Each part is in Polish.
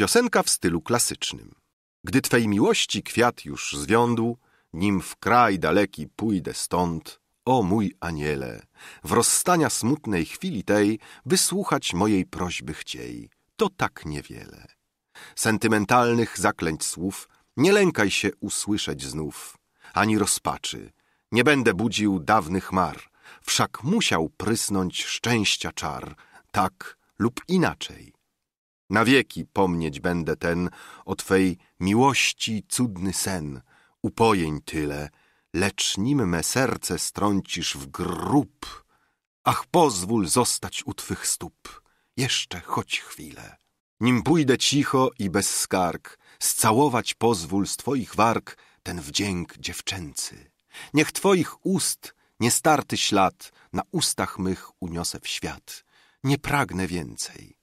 Piosenka w stylu klasycznym. Gdy Twej miłości kwiat już zwiądł, nim w kraj daleki pójdę stąd, o mój aniele, w rozstania smutnej chwili tej wysłuchać mojej prośby chciej, to tak niewiele. Sentymentalnych zaklęć słów nie lękaj się usłyszeć znów, ani rozpaczy, nie będę budził dawnych mar, wszak musiał prysnąć szczęścia czar, tak lub inaczej. Na wieki pomnieć będę ten o Twej miłości cudny sen, upojeń tyle, lecz nim me serce strącisz w grób, ach pozwól zostać u Twych stóp, jeszcze choć chwilę. Nim pójdę cicho i bez skarg, scałować pozwól z Twoich warg ten wdzięk dziewczęcy. Niech Twoich ust niestarty ślad na ustach mych uniosę w świat. Nie pragnę więcej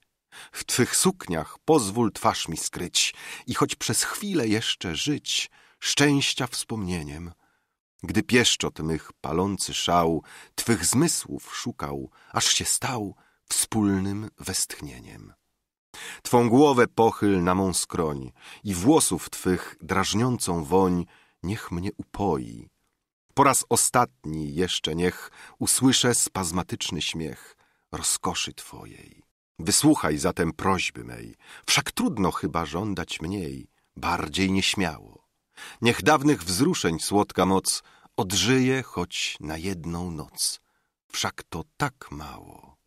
w twych sukniach pozwól twarz mi skryć i choć przez chwilę jeszcze żyć, szczęścia wspomnieniem. Gdy pieszczot mych palący szał twych zmysłów szukał, aż się stał wspólnym westchnieniem. Twą głowę pochyl na mą skroń i włosów twych drażniącą woń niech mnie upoi. Po raz ostatni jeszcze niech usłyszę spazmatyczny śmiech rozkoszy twojej. Wysłuchaj zatem prośby mej, wszak trudno chyba żądać mniej, bardziej nieśmiało. Niech dawnych wzruszeń słodka moc odżyje choć na jedną noc, wszak to tak mało.